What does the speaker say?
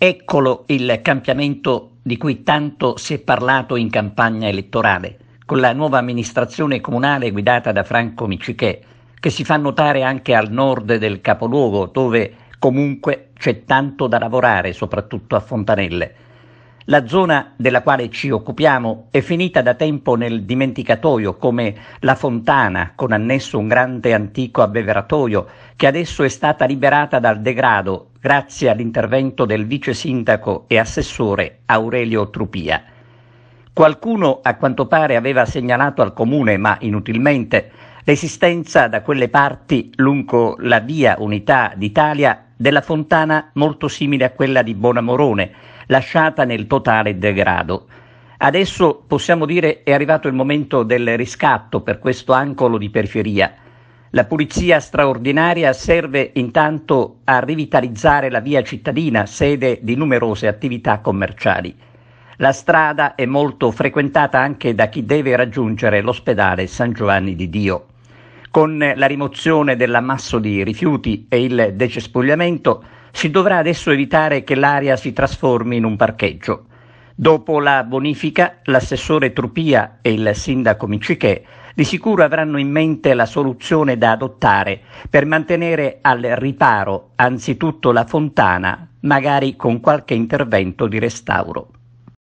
Eccolo il cambiamento di cui tanto si è parlato in campagna elettorale, con la nuova amministrazione comunale guidata da Franco Micichè, che si fa notare anche al nord del capoluogo, dove comunque c'è tanto da lavorare, soprattutto a Fontanelle. La zona della quale ci occupiamo è finita da tempo nel dimenticatoio come la fontana con annesso un grande antico abbeveratoio che adesso è stata liberata dal degrado grazie all'intervento del vice sindaco e assessore Aurelio Trupia. Qualcuno a quanto pare aveva segnalato al comune, ma inutilmente, l'esistenza da quelle parti lungo la via Unità d'Italia della fontana molto simile a quella di Bonamorone lasciata nel totale degrado. Adesso possiamo dire è arrivato il momento del riscatto per questo angolo di periferia. La pulizia straordinaria serve intanto a rivitalizzare la via cittadina, sede di numerose attività commerciali. La strada è molto frequentata anche da chi deve raggiungere l'ospedale San Giovanni di Dio. Con la rimozione dell'ammasso di rifiuti e il decespugliamento si dovrà adesso evitare che l'area si trasformi in un parcheggio. Dopo la bonifica, l'assessore Trupia e il sindaco Micichè di sicuro avranno in mente la soluzione da adottare per mantenere al riparo anzitutto la fontana, magari con qualche intervento di restauro.